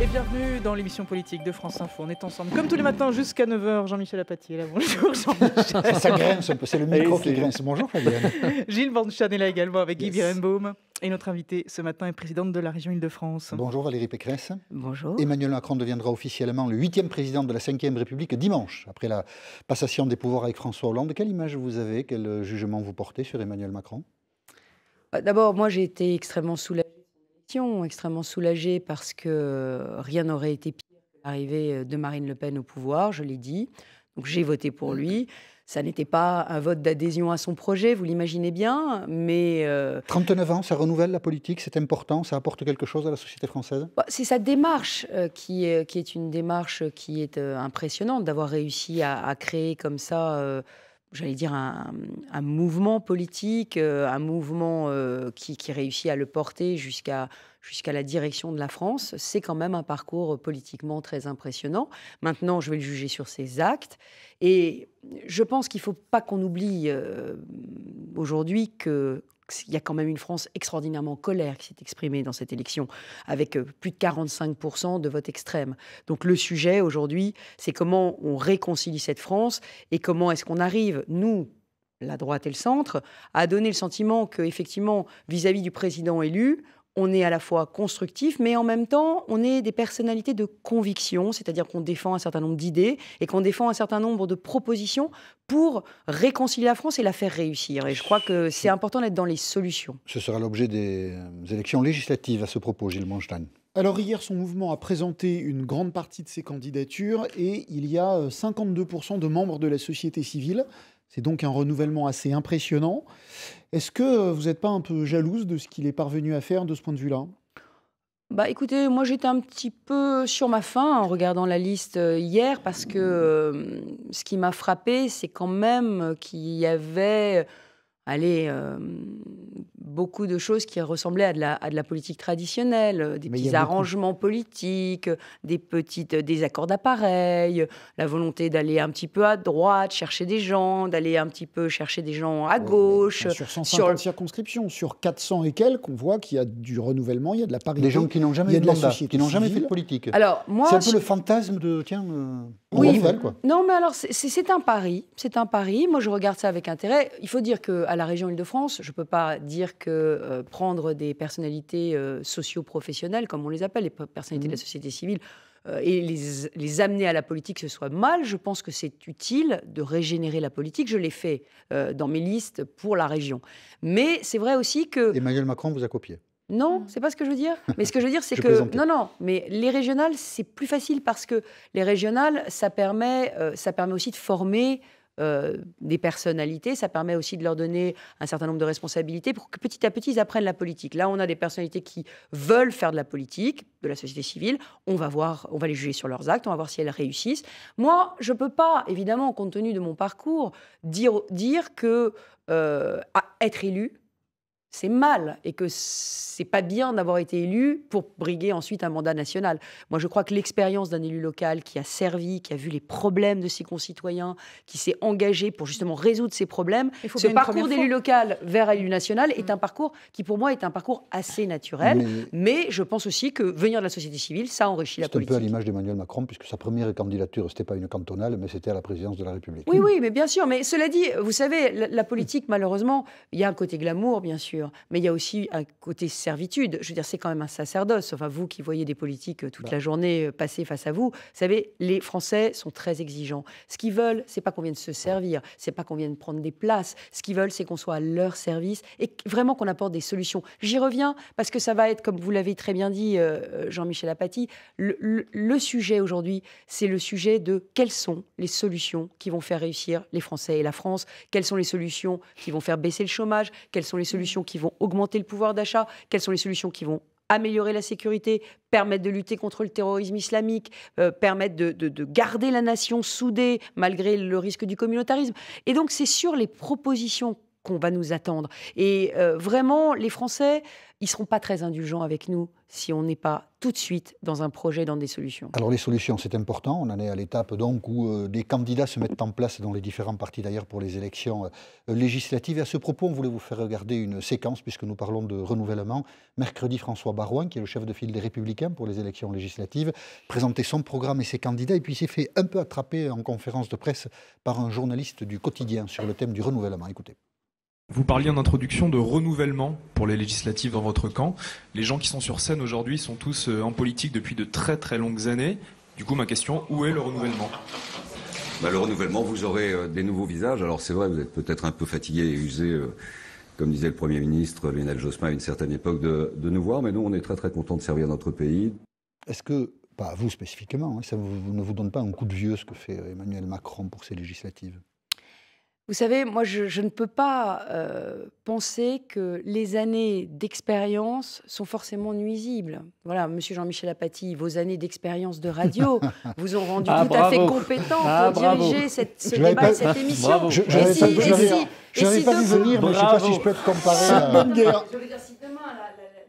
Et bienvenue dans l'émission politique de France Info. On est ensemble comme tous les matins jusqu'à 9h. Jean-Michel Apathy est là. Bonjour Jean-Michel. Ça grince un peu, c'est le micro qui grince. Bonjour Fabienne. Gilles Borne-Chan est là également avec Guy Birenbaum. Et notre invitée ce matin est présidente de la région Île-de-France. Bonjour Valérie Pécresse. Bonjour. Emmanuel Macron deviendra officiellement le huitième président de la Ve République dimanche, après la passation des pouvoirs avec François Hollande. Quelle image vous avez Quel jugement vous portez sur Emmanuel Macron euh, D'abord, moi j'ai été extrêmement soulagée extrêmement soulagée parce que euh, rien n'aurait été pire que l'arrivée euh, de Marine Le Pen au pouvoir, je l'ai dit. Donc j'ai voté pour lui. Ça n'était pas un vote d'adhésion à son projet, vous l'imaginez bien, mais... 39 euh, ans, ça renouvelle la politique, c'est important, ça apporte quelque chose à la société française bah, C'est sa démarche qui, est, qui, est, une démarche qui est impressionnante, d'avoir réussi à, à, créer comme ça j'allais dire, un, mouvement politique, euh, un mouvement euh, qui, qui, réussit à le porter jusqu'à jusqu'à la direction de la France, c'est quand même un parcours politiquement très impressionnant. Maintenant, je vais le juger sur ses actes. Et je pense qu'il ne faut pas qu'on oublie euh, aujourd'hui que il y a quand même une France extraordinairement colère qui s'est exprimée dans cette élection, avec euh, plus de 45% de vote extrême. Donc le sujet aujourd'hui, c'est comment on réconcilie cette France et comment est-ce qu'on arrive, nous, la droite et le centre, à donner le sentiment que, effectivement, vis-à-vis du président élu, on est à la fois constructif, mais en même temps, on est des personnalités de conviction, c'est-à-dire qu'on défend un certain nombre d'idées et qu'on défend un certain nombre de propositions pour réconcilier la France et la faire réussir. Et je crois que c'est important d'être dans les solutions. Ce sera l'objet des euh, élections législatives à ce propos, Gilles Manstein. Alors hier, son mouvement a présenté une grande partie de ses candidatures et il y a 52% euh, de membres de la société civile c'est donc un renouvellement assez impressionnant. Est-ce que vous n'êtes pas un peu jalouse de ce qu'il est parvenu à faire de ce point de vue-là bah écoutez, moi j'étais un petit peu sur ma faim en regardant la liste euh, hier parce que euh, ce qui m'a frappé, c'est quand même qu'il y avait aller euh, beaucoup de choses qui ressemblaient à de la, à de la politique traditionnelle, euh, des petits arrangements politiques, des petites euh, désaccords d'appareil, la volonté d'aller un petit peu à droite, chercher des gens, d'aller un petit peu chercher des gens à gauche. sur 150 sur... circonscriptions, sur 400 et quelques, on voit qu'il y a du renouvellement, il y a de la parité. Des gens qui n'ont jamais, qui n'ont jamais fait de politique. Alors moi, c'est un peu le fantasme de tiens oui, Non, mais alors c'est un pari, c'est un pari. Moi, je regarde ça avec intérêt. Il faut dire qu'à la région Île-de-France, je ne peux pas dire que euh, prendre des personnalités socioprofessionnelles euh, socio-professionnelles, comme on les appelle, les personnalités de la mmh. société civile, euh, et les, les, amener à la politique, ce soit mal. Je pense que c'est utile de régénérer la politique. Je l'ai fait dans mes listes pour la région. Mais c'est vrai aussi que Emmanuel Macron vous a copié. Non, mm. c'est pas ce que je veux dire. Mais ce que je veux dire, c'est que non, non. Mais les régionales, c'est plus facile parce que les régionales, ça permet, euh, ça permet aussi de former euh, des personnalités. Ça permet aussi de leur donner un certain nombre de responsabilités pour que petit à petit ils apprennent la politique. Là, on a des personnalités qui veulent faire de la politique, de la société civile. On va voir, on va les juger sur leurs actes, on va voir si elles réussissent. Moi, je peux pas, évidemment, compte tenu de mon parcours, dire dire que euh, être élu c'est mal et que c'est pas bien d'avoir été élu pour briguer ensuite un mandat national. Moi, je crois que l'expérience d'un élu local qui a servi, qui a vu les problèmes de ses concitoyens, qui s'est engagé pour justement résoudre ces problèmes, ce parcours d'élu local vers élu national est mm. un parcours qui, pour moi, est un parcours assez naturel. Mais, je pense aussi que venir de la société civile, ça enrichit la politique. C'est un peu à l'image d'Emmanuel Macron, puisque sa première candidature, n'était pas une cantonale, mais c'était à la présidence de la République. Oui, oui, mais bien sûr. Mais cela dit, vous savez, la, la politique, malheureusement, il y a un côté glamour, bien sûr mais il y a aussi un côté servitude. Je veux dire, c'est quand même un sacerdoce. Enfin, vous qui voyez des politiques euh, toute bah. la journée euh, passer face à vous, vous savez, les Français sont très exigeants. Ce qu'ils veulent, c'est pas qu'on vienne se servir, c'est pas qu'on vienne prendre des places. Ce qu'ils veulent, c'est qu'on soit à leur service et vraiment qu'on apporte des solutions. J'y reviens parce que ça va être, comme vous l'avez très bien dit, euh, Jean-Michel Apathy, le, le sujet aujourd'hui, c'est le sujet de quelles sont les solutions qui vont faire réussir les Français et la France, quelles sont les solutions qui vont faire baisser le chômage, quelles sont les solutions qui vont augmenter le pouvoir d'achat, quelles sont les solutions qui vont améliorer la sécurité, permettre de lutter contre le terrorisme islamique, euh, permettre de, garder la nation soudée malgré le risque du communautarisme. Et donc c'est sur les propositions qu'on va nous attendre. Et euh, vraiment, les Français, ils seront pas très indulgents avec nous si on n'est pas tout de suite dans un projet, dans des solutions Alors les solutions, c'est important. On en est à l'étape donc où euh, des candidats se mettent en place dans les différents partis d'ailleurs pour les élections euh, législatives. Et à ce propos, on voulait vous faire regarder une séquence puisque nous parlons de renouvellement. Mercredi, François Barouin, qui est le chef de file des Républicains pour les élections législatives, présentait son programme et ses candidats. Et puis s'est fait un peu attraper en conférence de presse par un journaliste du quotidien sur le thème du renouvellement. Écoutez. Vous parliez en introduction de renouvellement pour les législatives dans votre camp. Les gens qui sont sur scène aujourd'hui sont tous euh, en politique depuis de très très longues années. Du coup, ma question, où est le renouvellement bah, Le renouvellement, vous aurez euh, des nouveaux visages. Alors c'est vrai, vous êtes peut-être un peu fatigué et usé, euh, comme disait le Premier ministre Lionel Jospin à une certaine époque, de, nous voir. Mais nous, on est très très contents de servir notre pays. Est-ce que pas vous spécifiquement, hein, ça ne vous donne pas un coup de vieux ce que fait Emmanuel Macron pour ses législatives vous savez, moi, je, je ne peux pas euh, penser que les années d'expérience sont forcément nuisibles. Voilà, monsieur Jean-Michel Apathy, vos années d'expérience de radio vous ont rendu ah, tout à fait compétent ah, pour diriger cette, ce débat, cette émission. Je, pas, et pas venir, mais je ne sais pas si je peux te comparer à... Bonne guerre. Je veux dire, si demain...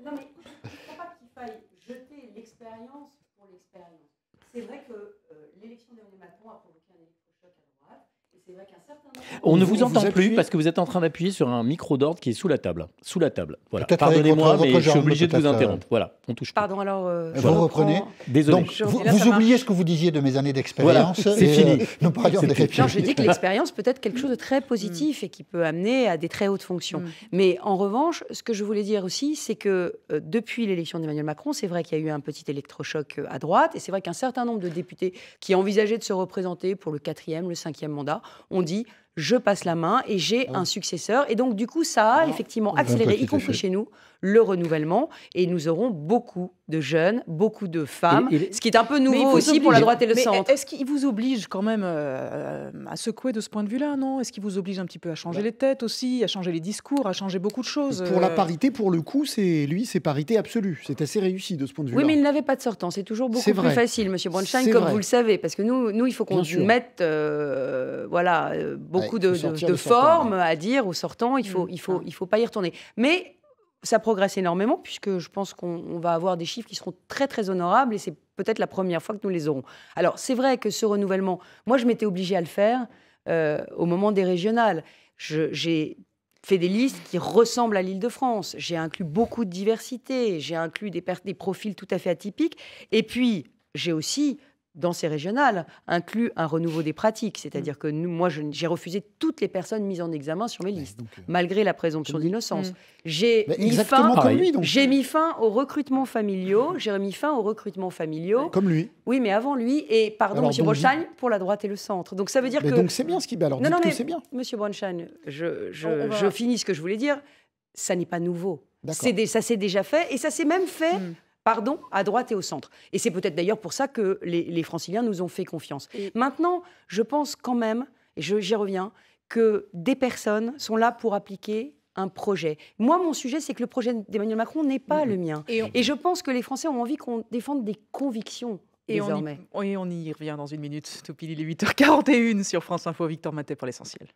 Non, mais je ne crois pas qu'il faille jeter l'expérience pour l'expérience. C'est vrai que euh, l'élection de Macron a provoqué un électrochoc à droite, et c'est vrai qu'un certain on ne vous, entend plus parce que vous êtes en train d'appuyer sur un micro d'ordre qui est sous la table. Sous la table. Voilà. Pardonnez-moi, mais je suis obligé de vous euh, interrompre. Voilà, on touche. Pardon, alors. Euh, vous reprenez. Désolé. vous, oubliez ce que vous disiez de mes années d'expérience. c'est euh, fini. Non nous parlions des je dis que l'expérience peut être quelque chose de très positif et qui peut amener à des très hautes fonctions. Mm. Mais en revanche, ce que je voulais dire aussi, c'est que depuis l'élection d'Emmanuel Macron, c'est vrai qu'il y a eu un petit électrochoc à droite et c'est vrai qu'un certain nombre de députés qui envisageaient de se représenter pour le quatrième, le cinquième mandat ont dit je passe la main et j'ai un successeur. Et donc, du coup, ça a effectivement accéléré, y compris chez nous, le renouvellement. Et nous aurons beaucoup de jeunes, beaucoup de femmes, ce qui est un peu nouveau aussi pour la droite et le mais centre. Est-ce qu'il vous oblige quand même euh, à secouer de ce point de vue-là, non Est-ce qu'il vous oblige un petit peu à changer bah. les têtes aussi, à changer les discours, à changer beaucoup de choses Pour la euh parité, pour le coup, c'est lui, c'est parité absolue. C'est assez réussi de ce point de vue-là. Oui, mais il n'avait pas de sortant. C'est toujours beaucoup plus facile, Monsieur Bronstein, comme vous le savez, parce que nous, nous, il faut qu'on mette, euh, voilà, beaucoup bah, de, de, de formes à dire au sortant, Il faut, mm. il faut, mm. il faut pas y retourner. Mais ça progresse énormément puisque je pense qu'on va avoir des chiffres qui seront très très honorables et c'est peut-être la première fois que nous les aurons. Alors c'est vrai que ce renouvellement, moi je m'étais obligée à le faire euh, au moment des régionales. J'ai fait des listes qui ressemblent à l'Île-de-France. J'ai inclus beaucoup de diversité, j'ai inclus des, des profils tout à fait atypiques. Et puis j'ai aussi dans ces régionales, inclut un renouveau des pratiques. C'est-à-dire que moi, j'ai refusé toutes les personnes mises en examen sur mes listes, euh, malgré la présomption d'innocence. Mm. J'ai mis, fin, j'ai mis fin aux recrutements familiaux. J'ai mis fin aux recrutements familiaux. Comme lui. Oui, mais avant lui. Et pardon, M. Bronstein, pour la droite et le centre. Donc ça veut dire que. Donc c'est bien ce qu'il. Alors, non, non, c'est bien. Monsieur Bronstein, je, je, finis ce que je voulais dire. Ça n'est pas nouveau. ça s'est déjà fait et ça s'est même fait. Mm pardon, à droite et au centre. Et c'est peut-être d'ailleurs pour ça que les, franciliens nous ont fait confiance. Maintenant, je pense quand même, et j'y reviens, que des personnes sont là pour appliquer un projet. Moi, mon sujet, c'est que le projet d'Emmanuel Macron n'est pas mm-hmm. le mien. Et, je pense que les Français ont envie qu'on défende des convictions. Et on, y, et on, y, revient dans une minute. Tout pile, il est 8h41 sur France Info. Victor Maté pour l'essentiel.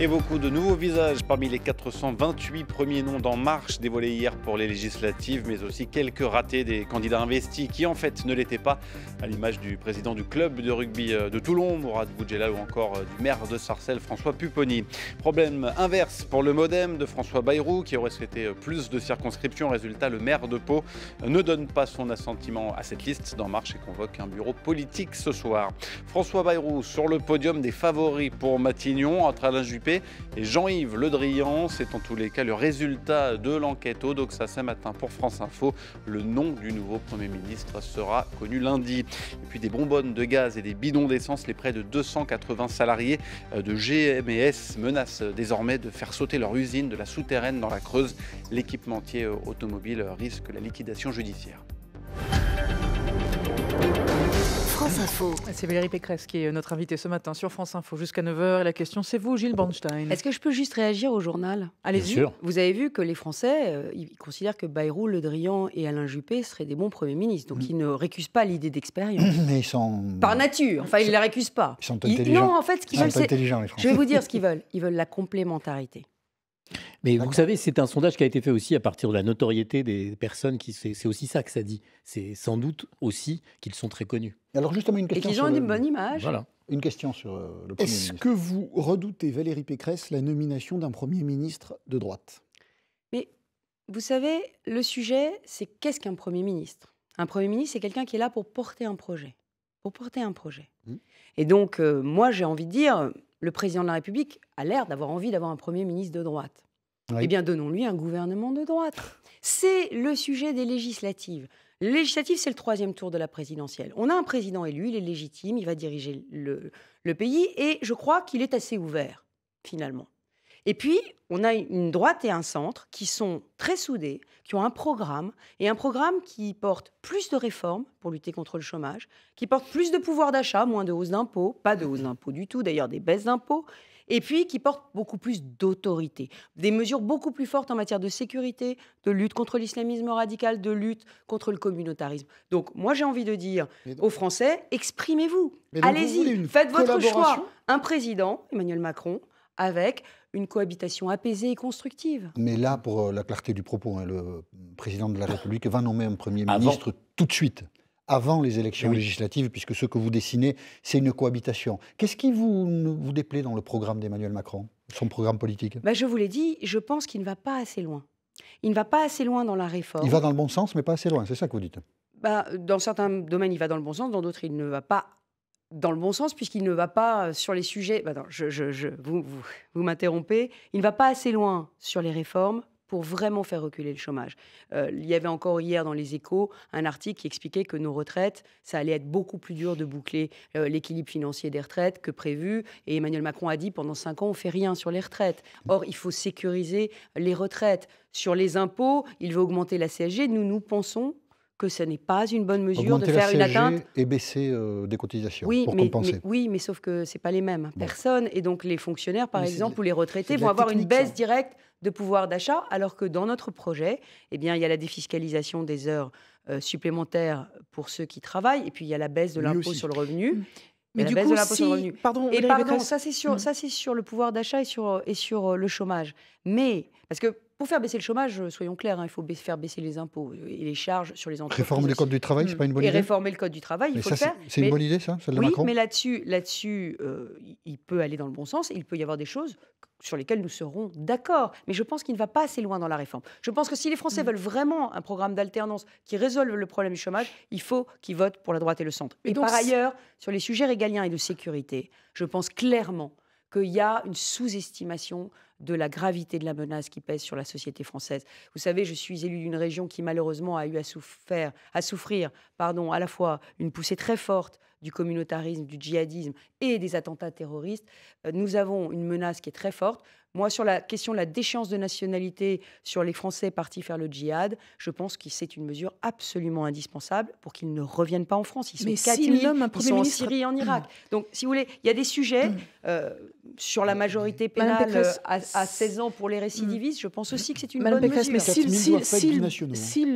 Et beaucoup de nouveaux visages parmi les 428 premiers noms d'En Marche dévoilés hier pour les législatives, mais aussi quelques ratés des candidats investis qui en fait ne l'étaient pas, à l'image du président du club de rugby euh, de Toulon, Mourad Boudjelal, ou encore euh, du maire de Sarcelles, François Pupponi. Problème inverse pour le modem de François Bayrou, qui aurait souhaité euh, plus de circonscriptions. Résultat, le maire de Pau ne donne pas son assentiment à cette liste d'En Marche et convoque un bureau politique ce soir. François Bayrou sur le podium des favoris pour Matignon, entre et Jean-Yves Le Drian. C'est en tous les cas le résultat de l'enquête au Doxa ce matin pour France Info. Le nom du nouveau Premier ministre sera connu lundi. Et puis des bonbonnes de gaz et des bidons d'essence, les près de 280 salariés euh, de GMS menacent désormais de faire sauter leur usine de la souterraine dans la Creuse. L'équipementier euh, automobile risque la liquidation judiciaire. Ah, c'est Valérie Pécresse qui est notre invitée ce matin sur France Info jusqu'à 9h. la question, c'est vous, Gilles Bornstein. Est-ce que je peux juste réagir au journal Allez-y. Vous avez vu que les Français, euh, ils considèrent que Bayrou, Le Drian et Alain Juppé seraient des bons premiers ministres. Donc mm. ils ne récusent pas l'idée d'expérience. sont. Par nature. Enfin, ils ne la récusent pas. Ils sont intelligents. Non, en fait, Intelligents, Je vais vous dire ce qu'ils veulent. Ils veulent la complémentarité. Mais vous savez, c'est un sondage qui a été fait aussi à partir de la notoriété des personnes. Qui, c'est, aussi ça que ça dit. C'est sans doute aussi qu'ils sont très connus. Alors justement, une question. Et qu'ils ont une bonne image. Voilà. Une question sur euh, le Premier Est-ce que vous redoutez, Valérie Pécresse, la nomination d'un Premier ministre de droite Mais vous savez, le sujet, c'est qu'est-ce qu'un Premier ministre Un Premier ministre, c'est quelqu'un qui est là pour porter un projet. Pour porter un projet. Mmh. Et donc, euh, moi, j'ai envie de dire, le président de la République a l'air d'avoir envie d'avoir un Premier ministre de droite. Eh bien, donnons-lui un gouvernement de droite. C'est le sujet des législatives. législatives, c'est le troisième tour de la présidentielle. On a un président élu, il est légitime, il va diriger le, pays, et je crois qu'il est assez ouvert, finalement. Et puis, on a une droite et un centre qui sont très soudés, qui ont un programme, et un programme qui porte plus de réformes pour lutter contre le chômage, qui porte plus de pouvoir d'achat, moins de hausse d'impôts, pas de hausse d'impôts du tout, d'ailleurs des baisses d'impôts, et puis qui porte beaucoup plus d'autorité. Des mesures beaucoup plus fortes en matière de sécurité, de lutte contre l'islamisme radical, de lutte contre le communautarisme. Donc moi j'ai envie de dire aux Français, exprimez-vous, allez-y, faites votre choix. Un président, Emmanuel Macron, avec une cohabitation apaisée et constructive. Mais là, pour euh, la clarté du propos, hein, le président de la République va nommer un Premier ministre tout de suite avant les élections législatives, puisque ce que vous dessinez, c'est une cohabitation. Qu'est-ce qui vous, vous déplaît dans le programme d'Emmanuel Macron, son programme politique ben, Je vous l'ai dit, je pense qu'il ne va pas assez loin. Il ne va pas assez loin dans la réforme. Il va dans le bon sens, mais pas assez loin, c'est ça que vous dites ben, Dans certains domaines, il va dans le bon sens, dans d'autres, il ne va pas dans le bon sens, puisqu'il ne va pas sur les sujets. Ben, je, je, je, vous, vous, vous m'interrompez. Il ne va pas assez loin sur les réformes, pour vraiment faire reculer le chômage. Euh, il y avait encore hier dans les échos un article qui expliquait que nos retraites, ça allait être beaucoup plus dur de boucler euh, l'équilibre financier des retraites que prévu. Et Emmanuel Macron a dit pendant cinq ans, on ne fait rien sur les retraites. Or, il faut sécuriser les retraites. Sur les impôts, il veut augmenter la CSG. Nous, nous pensons que ce n'est pas une bonne mesure de faire une atteinte. Et baisser euh, des cotisations pour compenser. oui, mais sauf que ce n'est pas les mêmes. Personnes, Personne. Et donc les fonctionnaires, par exemple, ou les retraités vont avoir une baisse directe de pouvoir d'achat, alors que dans notre projet, eh bien, il y a la défiscalisation des heures euh, supplémentaires pour ceux qui travaillent, et puis il y a la baisse de mm. l'impôt sur le revenu. Mais, du coup, Pardon, ça c'est sur, mm. ça c'est sur le pouvoir d'achat et sur, et sur euh, le chômage. Mais, parce que pour faire baisser le chômage, euh, soyons clairs, hein, il faut faire baisser les impôts et les charges sur les entreprises. Réformer le code du travail, c'est pas une bonne idée. Et réformer le code du travail, il faut le faire. C'est une bonne idée, ça, celle de oui, Mais là-dessus, euh, il peut aller dans le bon sens. Il peut y avoir des choses sur lesquelles nous serons d'accord. Mais je pense qu'il ne va pas assez loin dans la réforme. Je pense que si les Français mm. veulent vraiment un programme d'alternance qui résolve le problème du chômage, il faut qu'ils votent pour la droite et le centre. Et, par ailleurs, sur les sujets régaliens et de sécurité, je pense clairement qu'il y a une sous-estimation de la gravité de la menace qui pèse sur la société française. Vous savez, je suis élu d'une région qui malheureusement a eu à souffrir, à souffrir pardon, à la fois une poussée très forte du communautarisme, du djihadisme et des attentats terroristes, euh, nous avons une menace qui est très forte. Moi, sur la question de la déchéance de nationalité sur les Français partis faire le djihad, je pense que c'est une mesure absolument indispensable pour qu'ils ne reviennent pas en France. Ils sont 4 en Syrie et en Irak. Hmm. Donc, si vous voulez, il y a des sujets hmm. euh, sur la majorité pénale euh, à, 16 ans pour les récidivistes. Hmm. Je pense aussi que c'est une bonne mesure. Mais s'ils si, binationaux, hein. si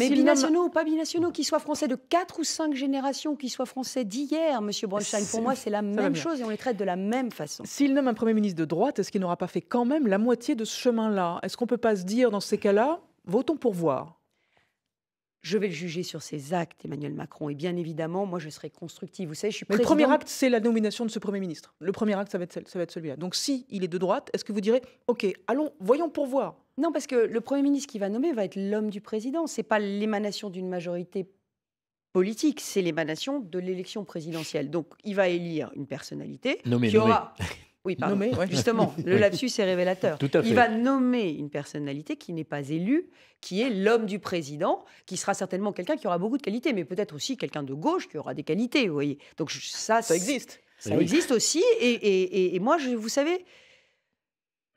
mais binationaux ou pas binationaux, qu'ils soient français de 4 ou 5 générations, qu'ils soient français d'hier, M. Bronstein. Pour moi, c'est la même chose et on les traite de la même façon. S'il nomme un Premier ministre de droite, est-ce qu'il n'aura pas fait quand même la moitié de ce chemin-là Est-ce qu'on ne peut pas se dire, dans ces cas-là, votons pour voir je vais le juger sur ses actes, Emmanuel Macron. Et bien évidemment, moi, je serai constructive. Vous savez, je suis Le premier acte, c'est la nomination de ce Premier ministre. Le premier acte, ça va être, celui-là. Donc, si il est de droite, est-ce que vous direz, OK, allons, voyons pour voir Non, parce que le Premier ministre qui va nommer va être l'homme du président. Ce n'est pas l'émanation d'une majorité politique, c'est l'émanation de l'élection présidentielle. Donc, il va élire une personnalité qui aura. Oui, Nommé, Justement, le lapsus est révélateur. Tout Il va nommer une personnalité qui n'est pas élue, qui est l'homme du président, qui sera certainement quelqu'un qui aura beaucoup de qualités, mais peut-être aussi quelqu'un de gauche qui aura des qualités, vous voyez. Donc, ça. Ça existe. Ça existe aussi. Et, moi, je, vous savez,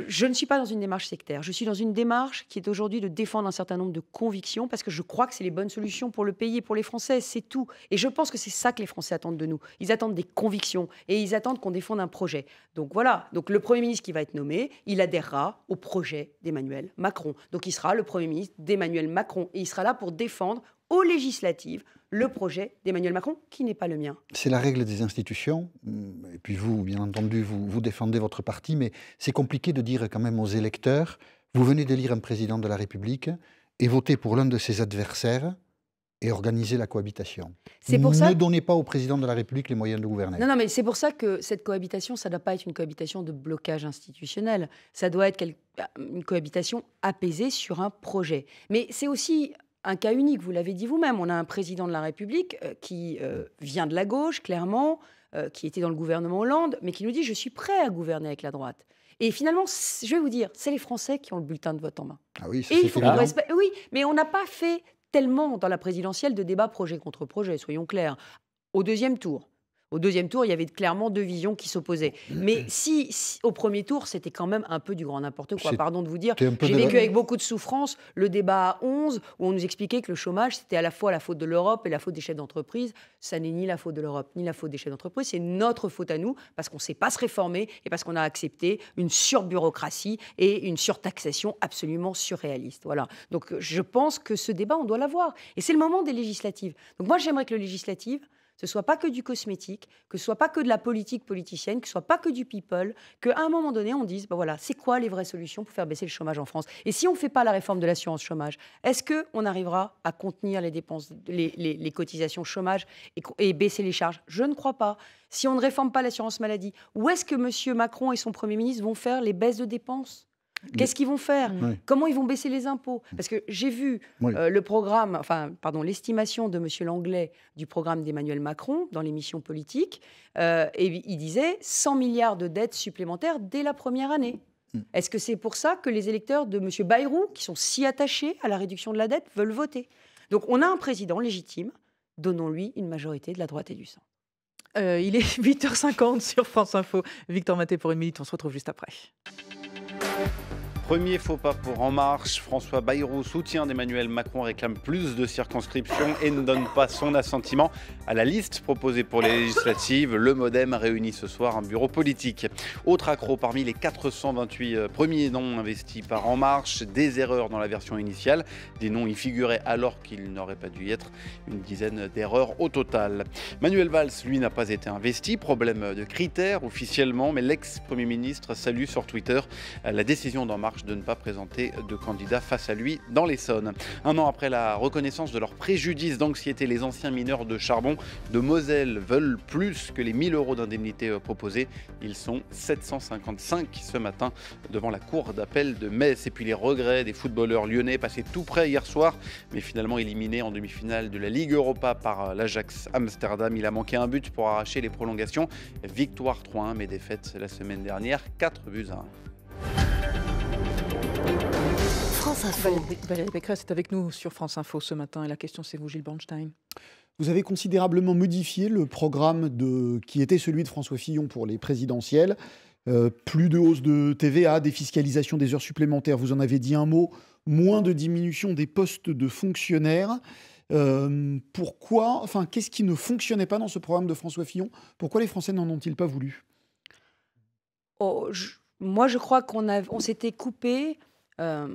je ne suis pas dans une démarche sectaire, je suis dans une démarche qui est aujourd'hui de défendre un certain nombre de convictions parce que je crois que c'est les bonnes solutions pour le pays et pour les Français, c'est tout. Et je pense que c'est ça que les Français attendent de nous. Ils attendent des convictions et ils attendent qu'on défende un projet. Donc voilà, donc le Premier ministre qui va être nommé, il adhérera au projet d'Emmanuel Macron. Donc il sera le Premier ministre d'Emmanuel Macron et il sera là pour défendre aux législatives le projet d'Emmanuel Macron, qui n'est pas le mien. C'est la règle des institutions. Et puis vous, bien entendu, vous, vous défendez votre parti, mais c'est compliqué de dire quand même aux électeurs, vous venez d'élire un président de la République et voter pour l'un de ses adversaires et organiser la cohabitation. C'est pour ça. Ne donnez pas au président de la République les moyens de gouverner. Non, non, mais c'est pour ça que cette cohabitation, ça ne doit pas être une cohabitation de blocage institutionnel. Ça doit être une cohabitation apaisée sur un projet. Mais c'est aussi un cas unique, vous l'avez dit vous-même. On a un président de la République euh, qui euh, vient de la gauche, clairement, euh, qui était dans le gouvernement Hollande, mais qui nous dit Je suis prêt à gouverner avec la droite. Et finalement, je vais vous dire, c'est les Français qui ont le bulletin de vote en main. Ah oui, c'est Oui, mais on n'a pas fait tellement dans la présidentielle de débats projet contre projet, soyons clairs. Au deuxième tour, au deuxième tour, il y avait clairement deux visions qui s'opposaient. Mais si, au premier tour, c'était quand même un peu du grand n'importe quoi. Pardon de vous dire, j'ai vécu avec beaucoup de souffrance le débat à 11 où on nous expliquait que le chômage, c'était à la fois la faute de l'Europe et la faute des chefs d'entreprise. Ça n'est ni la faute de l'Europe ni la faute des chefs d'entreprise, c'est notre faute à nous parce qu'on ne sait pas se réformer et parce qu'on a accepté une surbureaucratie et une surtaxation absolument surréaliste. Voilà. Donc je pense que ce débat, on doit l'avoir. Et c'est le moment des législatives. Donc moi, j'aimerais que le législative ce soit pas que du cosmétique, que ce soit pas que de la politique politicienne, que ce soit pas que du people, qu'à un moment donné, on dise, ben voilà, c'est quoi les vraies solutions pour faire baisser le chômage en France Et si on ne fait pas la réforme de l'assurance chômage, est-ce qu'on arrivera à contenir les dépenses, les, cotisations chômage et, et baisser les charges Je ne crois pas. Si on ne réforme pas l'assurance maladie, où est-ce que M. Macron et son Premier ministre vont faire les baisses de dépenses Qu'est-ce qu'ils vont faire Comment ils vont baisser les impôts Parce que j'ai vu euh, le programme, enfin, pardon, l'estimation de M. Langlais du programme d'Emmanuel Macron dans l'émission politique. Euh, et il disait 100 milliards de dettes supplémentaires dès la première année. Hmm. Est-ce que c'est pour ça que les électeurs de M. Bayrou, qui sont si attachés à la réduction de la dette, veulent voter Donc on a un président légitime, donnons-lui une majorité de la droite et du centre. Euh, il est 8h50 sur France Info. Victor Maté pour une minute, on se retrouve juste après. Premier faux pas pour En Marche, François Bayrou, soutient d'Emmanuel Macron, réclame plus de circonscriptions et ne donne pas son assentiment à la liste proposée pour les législatives. Le Modem réunit ce soir un bureau politique. Autre accro parmi les 428 euh, premiers noms investis par En Marche, des erreurs dans la version initiale. Des noms y figuraient alors qu'il n'aurait pas dû y être. Une dizaine d'erreurs au total. Manuel Valls, lui, n'a pas été investi. Problème de critères officiellement, mais l'ex-premier ministre salue sur Twitter la décision d'En Marche de ne pas présenter de candidat face à lui dans l'Essonne. Un an après la reconnaissance de leur préjudice d'anxiété, les anciens mineurs de charbon de Moselle veulent plus que les 1000 euros d'indemnité euh, proposés. Ils sont 755 ce matin devant la cour d'appel de Metz. Et puis les regrets des footballeurs lyonnais passés tout près hier soir, mais finalement éliminés en demi-finale de la Ligue Europa par euh, l'Ajax Amsterdam. Il a manqué un but pour arracher les prolongations. Victoire 3-1, mais défaite la semaine dernière, 4 buts à 1. France Info. Valérie Pécresse est avec nous sur France Info ce matin et la question c'est vous, Gilles Bornstein. Vous avez considérablement modifié le programme de, qui était celui de François Fillon pour les présidentielles. Euh, plus de hausse de TVA, défiscalisation des heures supplémentaires, vous en avez dit un mot, moins de diminution des postes de fonctionnaires. Euh, pourquoi, enfin, qu'est-ce qui ne fonctionnait pas dans ce programme de François Fillon Pourquoi les Français n'en ont-ils pas voulu oh, Moi, je crois qu'on s'était coupé euh,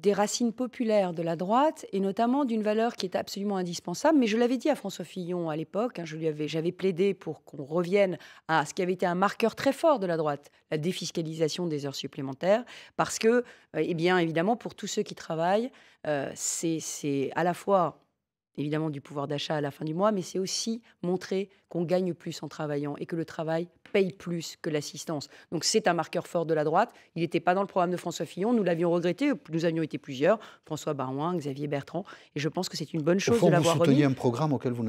des racines populaires de la droite et notamment d'une valeur qui est absolument indispensable. Mais je l'avais dit à François Fillon à l'époque, hein, je avais, j'avais plaidé pour qu'on revienne à ce qui avait été un marqueur très fort de la droite, la défiscalisation des heures supplémentaires, parce que, euh, eh bien évidemment, pour tous ceux qui travaillent, euh, c'est à la fois évidemment du pouvoir d'achat à la fin du mois, mais c'est aussi montrer qu'on gagne plus en travaillant et que le travail paye plus que l'assistance. Donc c'est un marqueur fort de la droite. Il n'était pas dans le programme de François Fillon. Nous l'avions regretté. Nous avions été plusieurs, François Baroin, Xavier Bertrand. Et je pense que c'est une bonne chose de l'avoir remis. Vous souteniez un programme auquel vous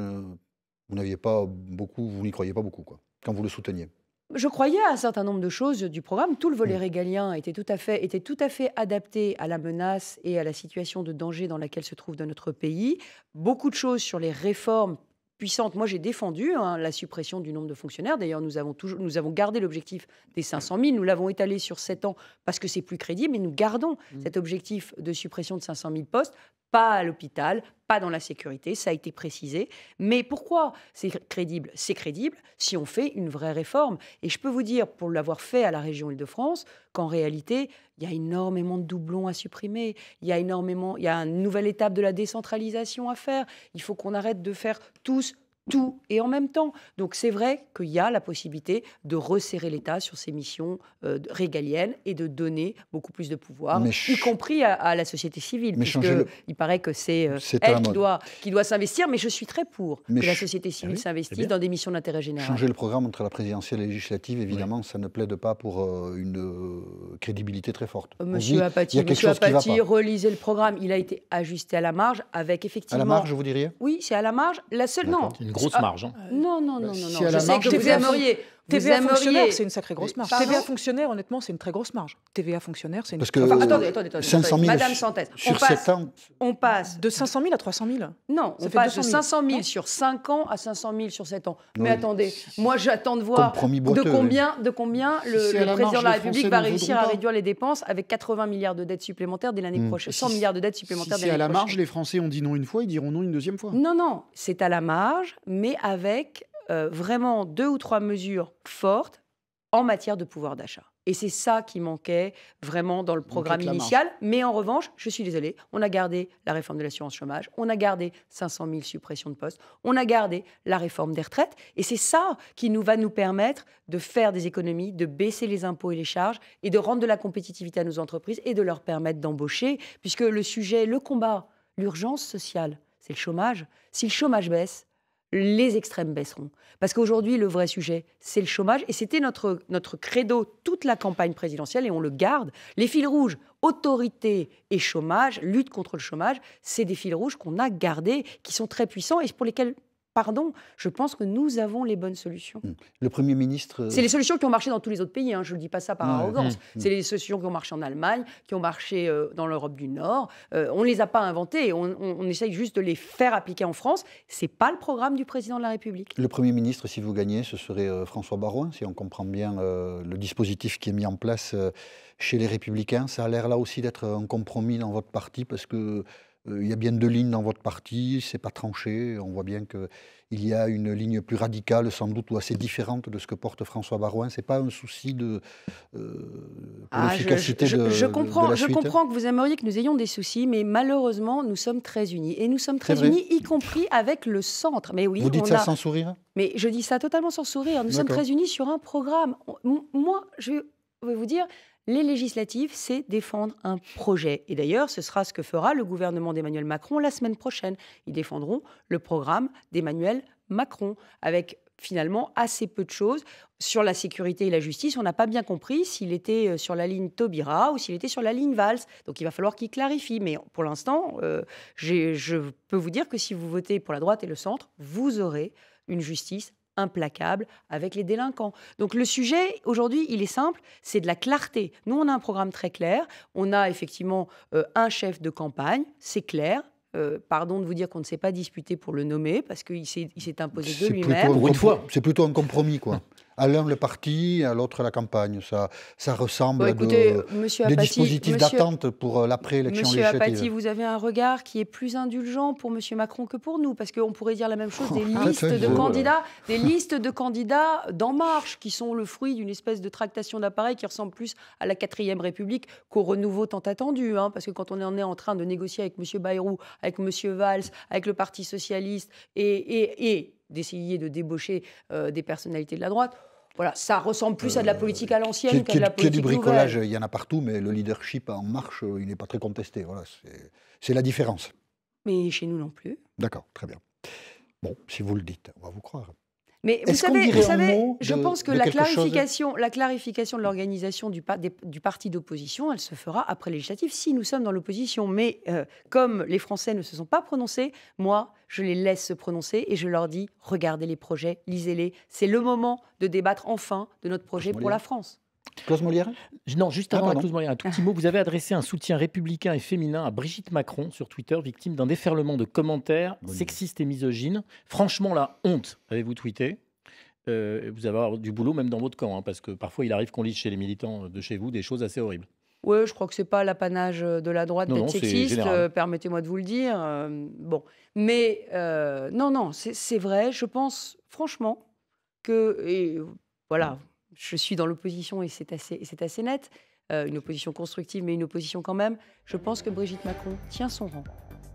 n'aviez pas beaucoup, vous n'y croyez pas beaucoup, quoi, quand vous le souteniez je croyais à un certain nombre de choses du programme. Tout le volet mm. régalien était tout à fait, adapté à la menace et à la situation de danger dans laquelle se trouve notre pays. Beaucoup de choses sur les réformes puissantes. Moi, j'ai défendu hein, la suppression du nombre de fonctionnaires. D'ailleurs, nous avons, toujours, nous avons gardé l'objectif des 500 000. Nous l'avons étalé sur 7 ans parce que c'est plus crédible, mais nous gardons mm. cet objectif de suppression de 500 000 postes pas à l'hôpital, pas dans la sécurité, ça a été précisé. Mais pourquoi c'est crédible C'est crédible si on fait une vraie réforme. Et je peux vous dire, pour l'avoir fait à la région Île-de-France, qu'en réalité, il y a énormément de doublons à supprimer, il y a énormément, il y a une nouvelle étape de la décentralisation à faire. Il faut qu'on arrête de faire tous tout et en même temps. Donc c'est vrai qu'il y a la possibilité de resserrer l'État sur ses missions euh, régaliennes et de donner beaucoup plus de pouvoir, y compris à, la société civile. Mais Il paraît que c'est euh, elle qui doit, qui doit s'investir, mais je suis très pour que la société civile eh s'investisse eh dans des missions d'intérêt général. Changer le programme entre la présidentielle et la législative, évidemment, ça ne plaide pas pour euh, une crédibilité très forte. Monsieur Monsieur Apathy relisez le programme. Il a été ajusté à la marge avec effectivement... À la marge, vous diriez Oui, c'est à la marge. La seule... Non ah. Hein. Non, non, non, bah, non. Je sais que vous aimeriez TVA fonctionnaire, c'est une sacrée grosse marge. TVA fonctionnaire, honnêtement, c'est une très grosse marge. TVA fonctionnaire, c'est une. Parce que attendez, attendez, attendez, 500 000 Madame Santès, sur on passe, 7 ans. On passe de 500 000 à 300 000. Non, on passe de 500 000 sur 5 ans à 500 000 sur 7 ans. Mais attendez, moi j'attends de voir de combien, de combien le, président de la République va réussir à réduire les dépenses avec 80 milliards de dettes supplémentaires dès l'année hmm. prochaine, 100 milliards de dettes supplémentaires dès l'année prochaine. C'est à la marge, les Français ont dit non une fois, ils diront non une deuxième fois. Non, non, c'est à la marge, mais avec euh, vraiment deux ou trois mesures fortes en matière de pouvoir d'achat. Et c'est ça qui manquait vraiment dans le programme initial. Mais en revanche, je suis désolée, on a gardé la réforme de l'assurance chômage, on a gardé 500 000 suppressions de postes, on a gardé la réforme des retraites. Et c'est ça qui nous va nous permettre de faire des économies, de baisser les impôts et les charges et de rendre de la compétitivité à nos entreprises et de leur permettre d'embaucher. Puisque le sujet, le combat, l'urgence sociale, c'est le chômage. Si le chômage baisse, les extrêmes baisseront. Parce qu'aujourd'hui, le vrai sujet, c'est le chômage. Et c'était notre, notre credo toute la campagne présidentielle, et on le garde. Les fils rouges, autorité et chômage, lutte contre le chômage, c'est des fils rouges qu'on a gardés, qui sont très puissants et pour lesquels pardon, je pense que nous avons les bonnes solutions. Hmm. Le Premier ministre. Euh, C'est les solutions qui ont marché dans tous les autres pays, hein, je ne dis pas ça par arrogance. Hmm. Hmm. C'est les solutions qui ont marché en Allemagne, qui ont marché euh, dans l'Europe du Nord. Euh, on ne les a pas inventées, on, essaye juste de les faire appliquer en France. Ce n'est pas le programme du président de la République. Le Premier ministre, si vous gagnez, ce serait François Baroin, si on comprend bien le dispositif qui est mis en place chez les Républicains. Ça a l'air là aussi d'être un compromis dans votre parti parce que euh, il y a bien deux lignes dans votre parti, c'est pas tranché. On voit bien qu'il y a une ligne plus radicale, sans doute, ou assez différente de ce que porte François Barouin. C'est pas un souci de euh, ah, l'efficacité je, de, je comprends, Je comprends que vous aimeriez que nous ayons des soucis, mais malheureusement, nous sommes très unis. Et nous sommes très unis, y compris avec le centre. Mais oui, vous dites ça sans sourire Mais je dis ça totalement sans sourire. Nous sommes très unis sur un programme. Moi, je vais vous dire, les législatives, c'est défendre un projet. Et d'ailleurs, ce sera ce que fera le gouvernement d'Emmanuel Macron la semaine prochaine. Ils défendront le programme d'Emmanuel Macron avec finalement assez peu de choses. Sur la sécurité et la justice, on n'a pas bien compris s'il était euh, sur la ligne Taubira ou s'il était sur la ligne Valls. Donc il va falloir qu'il clarifie. Mais pour l'instant, euh, je peux vous dire que si vous votez pour la droite et le centre, vous aurez une justice implacable avec les délinquants. Donc le sujet, aujourd'hui, il est simple, c'est de la clarté. Nous, on a un programme très clair. On a effectivement euh, un chef de campagne, c'est clair, euh, pardon de vous dire qu'on ne s'est pas disputé pour le nommer parce qu'il s'est imposé de lui-même. C'est plutôt un compromis, quoi. à l'un le parti, à l'autre la campagne. Ça, ça ressemble à Monsieur des dispositifs d'attente pour euh, l'après-élection législative. Monsieur Apathy, vous avez un regard qui est plus indulgent pour Monsieur Macron que pour nous, parce qu'on pourrait dire la même chose des ah, listes de candidats, des listes de candidats d'En Marche, qui sont le fruit d'une espèce de tractation d'appareil qui ressemble plus à la 4ème République qu'au renouveau tant attendu, hein, parce que quand on en est en train de négocier avec Monsieur Bayrou, avec Monsieur Valls, avec le Parti socialiste et, et d'essayer de débaucher euh, des personnalités de la droite. Voilà, ça ressemble plus à de la euh, politique à l'ancienne qu'à de la politique. y du bricolage, il y en a partout, mais le leadership en marche, euh, il n'est pas très contesté. Voilà, c'est la différence. Mais chez nous non plus. D'accord, très bien. Bon, si vous le dites, on va vous croire. Mais vous savez, je pense que la clarification, la clarification de l'organisation du, parti d'opposition, elle se fera après législatif, si nous sommes dans l'opposition. Mais euh, comme les Français ne se sont pas prononcés, moi, je les laisse se prononcer et je leur dis regardez les projets, lisez-les. C'est le moment de débattre enfin de notre projet pour la France. Molière Non, juste ah, avant un tout petit mot. Vous avez adressé un soutien républicain et féminin à Brigitte Macron sur Twitter, victime d'un déferlement de commentaires sexistes et misogynes. Franchement, la honte, avez-vous tweeté euh, Vous avez du boulot même dans votre camp, hein, parce que parfois il arrive qu'on lise chez les militants de chez vous des choses assez horribles. Oui, je crois que c'est pas l'apanage de la droite d'être sexiste, euh, permettez-moi de vous le dire. Euh, bon, mais non, non, c'est vrai. Je pense franchement que voilà, je suis dans l'opposition et c'est assez, assez, net, euh, une opposition constructive, mais une opposition quand même, je pense que Brigitte Macron tient son rang.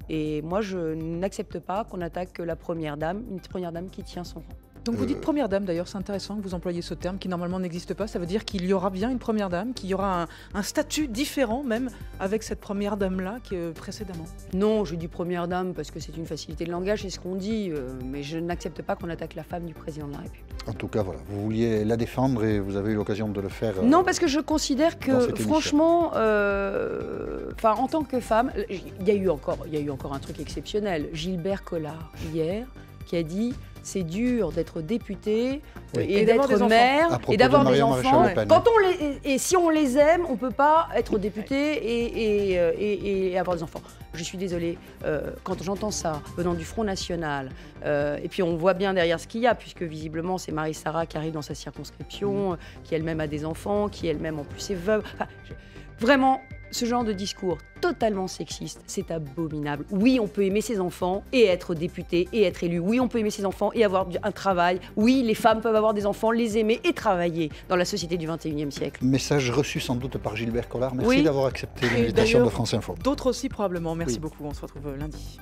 Et moi, je n'accepte pas qu'on attaque la première dame, une première dame qui tient son rang. Donc vous dites euh. première dame d'ailleurs, c'est intéressant que vous employiez ce terme qui normalement n'existe pas. Ça veut dire qu'il y aura bien une première dame, qu'il y aura un, statut différent même avec cette première dame-là qui euh, précédemment. Non, je dis première dame parce que c'est une facilité de langage, c'est ce qu'on dit, euh, mais je n'accepte pas qu'on attaque la femme du président de la République. En tout cas, voilà, vous vouliez la défendre et vous avez eu l'occasion de le faire. non, parce que je considère que franchement, en tant que femme, il y, eu encore, y a eu encore un truc exceptionnel. Gilbert Collard, hier, qui a dit c'est dur d'être député euh, et, d'être mère et d'avoir des enfants. Quand on les, et, si on les aime, on ne peut pas être député euh, et, et, avoir des enfants. Je suis désolée, euh, quand j'entends ça venant du Front National, et puis on voit bien derrière ce qu'il y a, puisque visiblement c'est Marie-Sara qui arrive dans sa circonscription, mm. qui elle-même a des enfants, qui elle-même en plus est veuve. vraiment, ce genre de discours totalement sexiste, c'est abominable. Oui, on peut aimer ses enfants et être député et être élu. Oui, on peut aimer ses enfants et avoir un travail. Oui, les femmes peuvent avoir des enfants, les aimer et travailler dans la société du 21e siècle. Message reçu sans doute par Gilbert Collard. Merci d'avoir accepté l'invitation de France Info. D'autres aussi probablement. Merci beaucoup. On se retrouve euh, lundi.